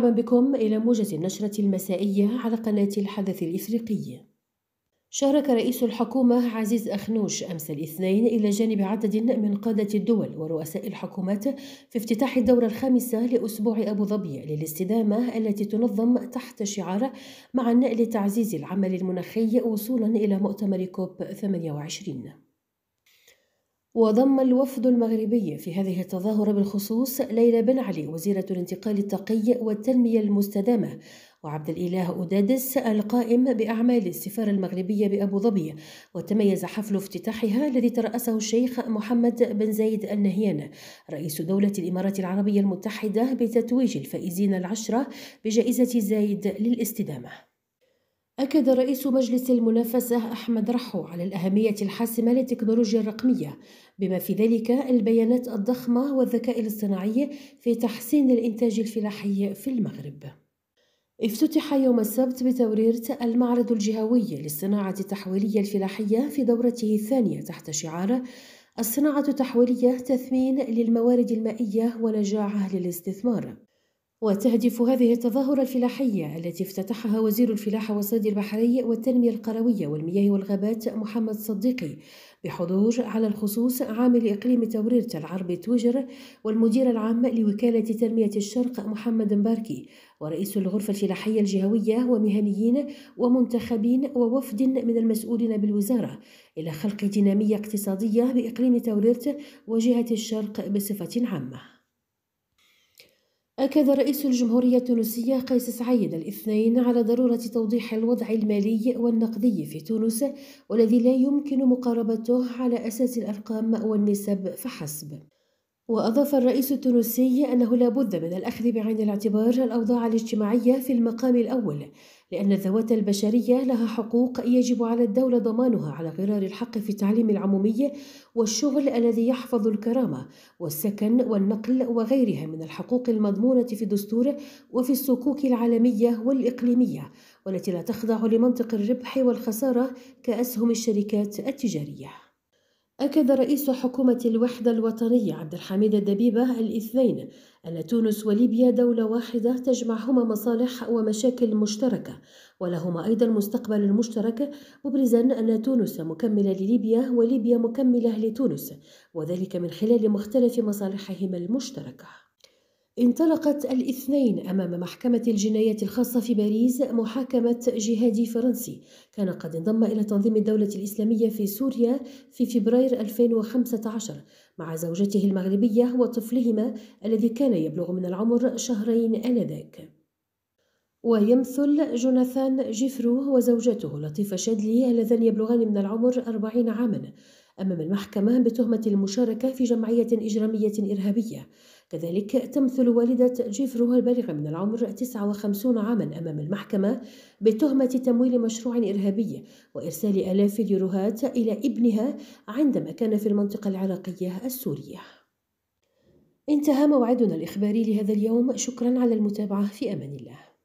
مرحبا بكم إلى موجز النشرة المسائية على قناة الحدث الإفريقي. شارك رئيس الحكومة عزيز أخنوش أمس الاثنين إلى جانب عدد من قادة الدول ورؤساء الحكومات في افتتاح الدورة الخامسة لأسبوع أبو ظبي للاستدامة التي تنظم تحت شعار معا لتعزيز العمل المناخي وصولا إلى مؤتمر كوب 28. وضم الوفد المغربي في هذه التظاهرة بالخصوص ليلى بن علي وزيرة الانتقال التقي والتنمية المستدامة وعبد الإله أودادس القائم بأعمال السفارة المغربية بأبو ظبي وتميز حفل افتتاحها الذي ترأسه الشيخ محمد بن زايد النهيان رئيس دولة الإمارات العربية المتحدة بتتويج الفائزين العشرة بجائزة زايد للاستدامة أكد رئيس مجلس المنافسة أحمد رحو على الأهمية الحاسمة للتكنولوجيا الرقمية بما في ذلك البيانات الضخمة والذكاء الاصطناعي في تحسين الإنتاج الفلاحي في المغرب افتتح يوم السبت بتوريرة المعرض الجهوي للصناعة التحويلية الفلاحية في دورته الثانية تحت شعار الصناعة التحويلية تثمين للموارد المائية ونجاعة للاستثمار وتهدف هذه التظاهرة الفلاحية التي افتتحها وزير الفلاحة والصيد البحري والتنمية القروية والمياه والغابات محمد صديقي بحضور على الخصوص عامل إقليم توريرة العرب توجر والمدير العام لوكالة تنمية الشرق محمد مباركي ورئيس الغرفة الفلاحية الجهوية ومهنيين ومنتخبين ووفد من المسؤولين بالوزارة إلى خلق دينامية اقتصادية بإقليم توريرة وجهة الشرق بصفة عامة أكد رئيس الجمهورية التونسية قيس سعيد الاثنين على ضرورة توضيح الوضع المالي والنقدي في تونس والذي لا يمكن مقاربته على أساس الأرقام والنسب فحسب وأضاف الرئيس التونسي أنه لا بد من الأخذ بعين الاعتبار الأوضاع الاجتماعية في المقام الأول لأن الذوات البشرية لها حقوق يجب على الدولة ضمانها على غرار الحق في التعليم العمومي والشغل الذي يحفظ الكرامة والسكن والنقل وغيرها من الحقوق المضمونة في الدستور وفي الصكوك العالمية والإقليمية والتي لا تخضع لمنطق الربح والخسارة كأسهم الشركات التجارية أكد رئيس حكومة الوحدة الوطنية عبد الحميد الدبيبة الاثنين أن تونس وليبيا دولة واحدة تجمعهما مصالح ومشاكل مشتركة ولهما أيضا مستقبل مشترك مبرزا أن تونس مكملة لليبيا وليبيا مكملة لتونس وذلك من خلال مختلف مصالحهما المشتركه انطلقت الاثنين أمام محكمة الجنايات الخاصة في باريس محاكمة جهادي فرنسي كان قد انضم إلى تنظيم الدولة الإسلامية في سوريا في فبراير 2015 مع زوجته المغربية وطفلهما الذي كان يبلغ من العمر شهرين آنذاك ويمثل جوناثان جيفرو وزوجته لطيفة شادلي اللذان يبلغان من العمر أربعين عاما أمام المحكمة بتهمة المشاركة في جمعية إجرامية إرهابية كذلك تمثل والدة جيف روها البالغة من العمر 59 عاما أمام المحكمة بتهمة تمويل مشروع إرهابي وإرسال آلاف اليوروهات إلى ابنها عندما كان في المنطقة العراقية السورية انتهى موعدنا الإخباري لهذا اليوم شكرا على المتابعة في أمان الله